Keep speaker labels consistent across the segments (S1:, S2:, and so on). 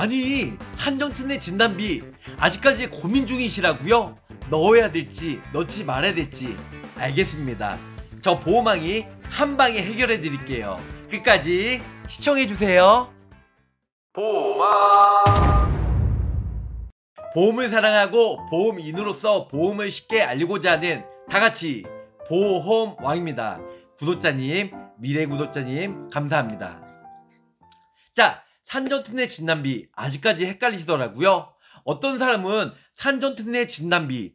S1: 아니 한정특의 진단비 아직까지 고민 중이시라고요? 넣어야 될지 넣지 말아야 될지 알겠습니다. 저 보호망이 한 방에 해결해 드릴게요. 끝까지 시청해 주세요. 보호망 보험을 사랑하고 보험인으로서 보험을 쉽게 알리고자 하는 다같이 보험왕입니다. 구독자님, 미래 구독자님 감사합니다. 자, 산전투내 진단비 아직까지 헷갈리시더라고요. 어떤 사람은 산전투내 진단비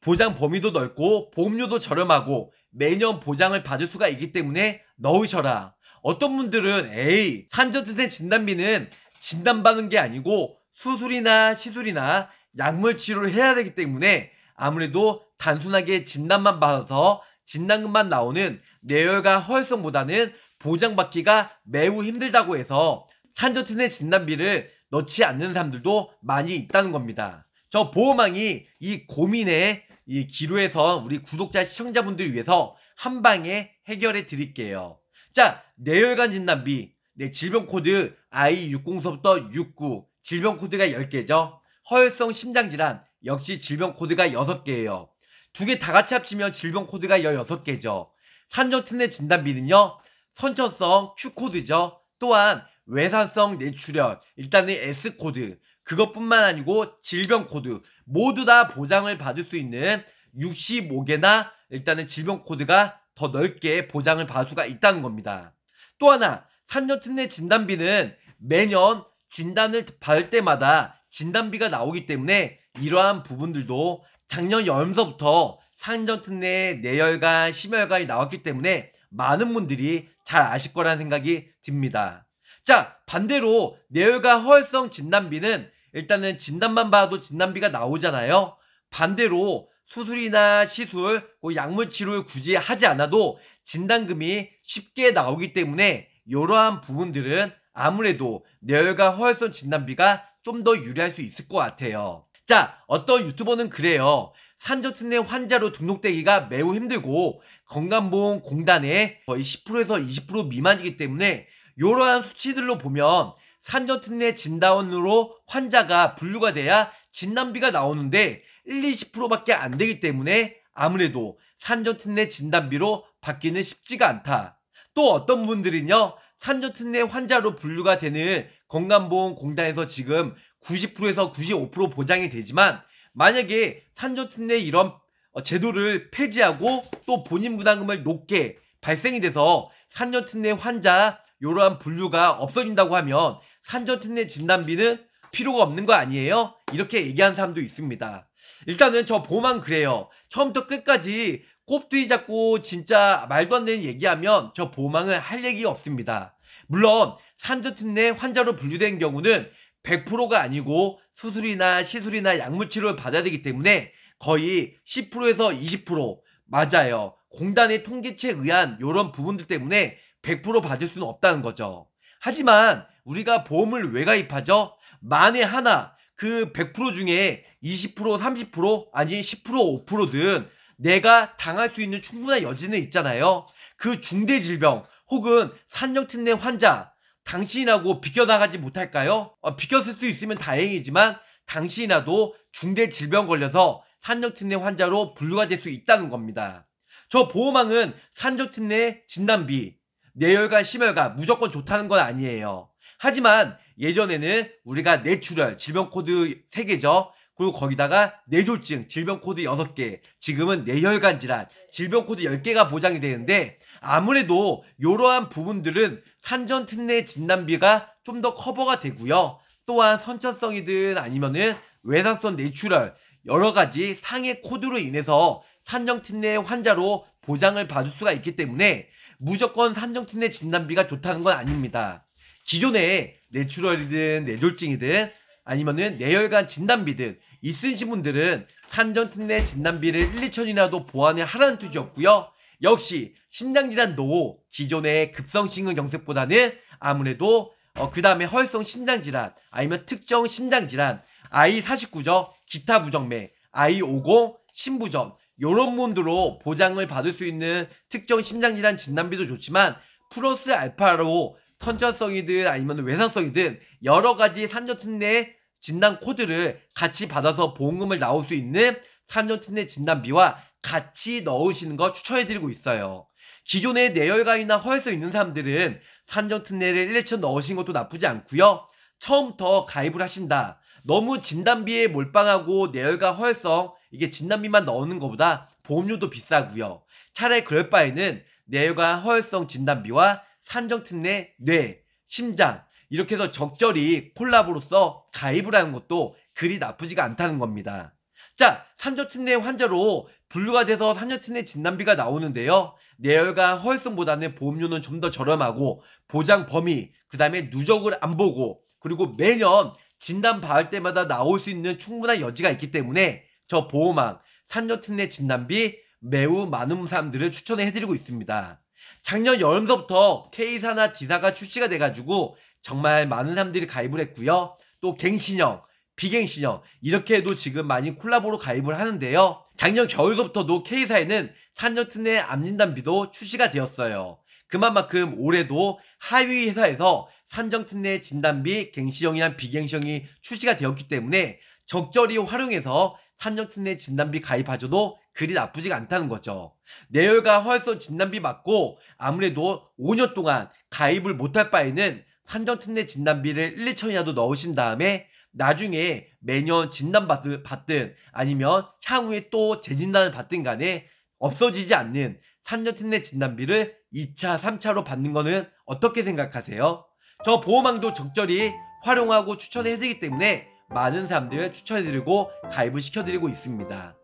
S1: 보장 범위도 넓고 보험료도 저렴하고 매년 보장을 받을 수가 있기 때문에 넣으셔라. 어떤 분들은 에이 산전투내 진단비는 진단받은게 아니고 수술이나 시술이나 약물 치료를 해야 되기 때문에 아무래도 단순하게 진단만 받아서 진단금만 나오는 내열과 허혈성보다는 보장받기가 매우 힘들다고 해서 산조틴의 진단비를 넣지 않는 사람들도 많이 있다는 겁니다. 저 보호망이 이 고민의 이 기로에서 우리 구독자 시청자분들 위해서 한 방에 해결해 드릴게요. 자, 뇌혈관 진단비. 네, 질병 코드 I60서부터 69. 질병 코드가 10개죠. 허혈성 심장 질환 역시 질병 코드가 6개예요. 두 개 다 같이 합치면 질병 코드가 16개죠. 산전튼의 진단비는요. 선천성 Q 코드죠. 또한 외산성 뇌출혈 일단은 S코드, 그것뿐만 아니고 질병코드 모두 다 보장을 받을 수 있는 65개나 일단은 질병코드가 더 넓게 보장을 받을 수가 있다는 겁니다. 또 하나, 산전특례 진단비는 매년 진단을 받을 때마다 진단비가 나오기 때문에 이러한 부분들도 작년 여름서부터 산전특례 내열관, 심혈관이 나왔기 때문에 많은 분들이 잘 아실 거라는 생각이 듭니다. 자, 반대로 내열과 허혈성 진단비는 일단은 진단만 봐도 진단비가 나오잖아요. 반대로 수술이나 시술, 뭐 약물 치료를 굳이 하지 않아도 진단금이 쉽게 나오기 때문에 이러한 부분들은 아무래도 내열과 허혈성 진단비가 좀 더 유리할 수 있을 것 같아요. 자, 어떤 유튜버는 그래요. 산저트내 환자로 등록되기가 매우 힘들고 건강보험공단에 거의 10%에서 20% 미만이기 때문에 이러한 수치들로 보면 산전특례 진단으로 환자가 분류가 돼야 진단비가 나오는데 1, 20%밖에 안 되기 때문에 아무래도 산전특례 진단비로 받기는 쉽지가 않다. 또 어떤 분들은요. 산전특례 환자로 분류가 되는 건강보험공단에서 지금 90%에서 95% 보장이 되지만 만약에 산전특례 이런 어, 제도를 폐지하고 또 본인 부담금을 높게 발생이 돼서 산전특례 환자 이러한 분류가 없어진다고 하면 산전특례 진단비는 필요가 없는 거 아니에요? 이렇게 얘기한 사람도 있습니다. 일단은 저 보만 그래요. 처음부터 끝까지 꼽두이 잡고 진짜 말도 안 되는 얘기하면 저 보망은 할 얘기가 없습니다. 물론 산전특내 환자로 분류된 경우는 100%가 아니고 수술이나 시술이나 약물치료를 받아야 되기 때문에 거의 10%에서 20% 맞아요. 공단의 통계체에 의한 이런 부분들 때문에 100% 받을 수는 없다는 거죠. 하지만 우리가 보험을 왜 가입하죠? 만에 하나 그 100% 중에 20% 30% 아니 10% 5%든 내가 당할 수 있는 충분한 여지는 있잖아요. 그 중대 질병 혹은 산정특례 환자 당신하고 비껴나가지 못할까요? 어, 비껴쓸 수 있으면 다행이지만 당신이라도 중대 질병 걸려서 산정특례 환자로 분류가 될 수 있다는 겁니다. 저 보호망은 산정특례 진단비, 내열관심혈관 무조건 좋다는 건 아니에요. 하지만 예전에는 우리가 내출혈 질병 코드 3개죠. 그리고 거기다가 뇌졸중 질병 코드 6개, 지금은 뇌혈관 질환 질병 코드 10개가 보장이 되는데 아무래도 이러한 부분들은 산전 특례 진단비가 좀 더 커버가 되고요. 또한 선천성이든 아니면은 외상선 뇌출혈, 여러 가지 상해 코드로 인해서 산정특례 환자로 보장을 받을 수가 있기 때문에 무조건 산정틴의 진단비가 좋다는 건 아닙니다. 기존에 내추럴이든 뇌졸증이든 아니면은 내혈관 진단비든 있으신 분들은 산정틴의 진단비를 1, 2천이라도 보완을 하라는 뜻이었고요. 역시 심장질환도 기존의 급성심근경색보다는 아무래도 어, 그 다음에 허혈성 심장질환 아니면 특정 심장질환 I49죠 기타 부정맥 I50 신부전 이런 몬드로 보장을 받을 수 있는 특정 심장질환 진단비도 좋지만 플러스 알파로 선천성이든 아니면 외상성이든 여러 가지 산전특례 진단 코드를 같이 받아서 보험금을 나올 수 있는 산전특례 진단비와 같이 넣으시는 거 추천해드리고 있어요. 기존의내혈관이나 허혈성 있는 사람들은 산전특례를 1회천 넣으신 것도 나쁘지 않고요. 처음부터 가입을 하신다. 너무 진단비에 몰빵하고 내혈관 허혈성 이게 진단비만 넣는 것보다 보험료도 비싸고요. 차라리 그럴 바에는 뇌혈관 허혈성 진단비와 산정특례, 뇌, 심장 이렇게 해서 적절히 콜라보로서 가입을 하는 것도 그리 나쁘지가 않다는 겁니다. 자, 산저특례 환자로 분류가 돼서 산저특례 진단비가 나오는데요. 내열과 허혈성보다는 보험료는 좀 더 저렴하고 보장 범위, 그 다음에 누적을 안 보고 그리고 매년 진단 받을 때마다 나올 수 있는 충분한 여지가 있기 때문에 저 보호망, 산저특례 진단비 매우 많은 사람들을 추천해 드리고 있습니다. 작년 여름서부터 K사나 D사가 출시가 돼가지고 정말 많은 사람들이 가입을 했고요. 또 갱신형, 비갱신형 이렇게 해도 지금 많이 콜라보로 가입을 하는데요. 작년 겨울서부터도 K사에는 산저튼의 암진단비도 출시가 되었어요. 그만큼 올해도 하위 회사에서 산정특례 진단비 갱신형이란 비갱신형이 출시가 되었기 때문에 적절히 활용해서 한정친내 진단비 가입하셔도 그리 나쁘지가 않다는 거죠. 내열과 헐성 진단비 맞고 아무래도 5년 동안 가입을 못할 바에는 한정특례 진단비를 1, 2천이라도 넣으신 다음에 나중에 매년 진단받든 아니면 향후에 또 재진단을 받든 간에 없어지지 않는 산전특례 진단비를 2차, 3차로 받는 거는 어떻게 생각하세요? 저 보호망도 적절히 활용하고 추천해드리기 때문에 많은 사람들을 추천해드리고 가입을 시켜드리고 있습니다.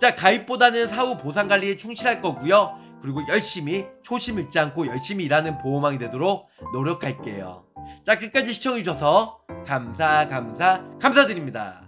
S1: 자 가입보다는 사후 보상관리에 충실할 거고요. 그리고 열심히 초심 잃지 않고 열심히 일하는 보호망이 되도록 노력할게요. 자 끝까지 시청해주셔서 감사 감사 감사드립니다.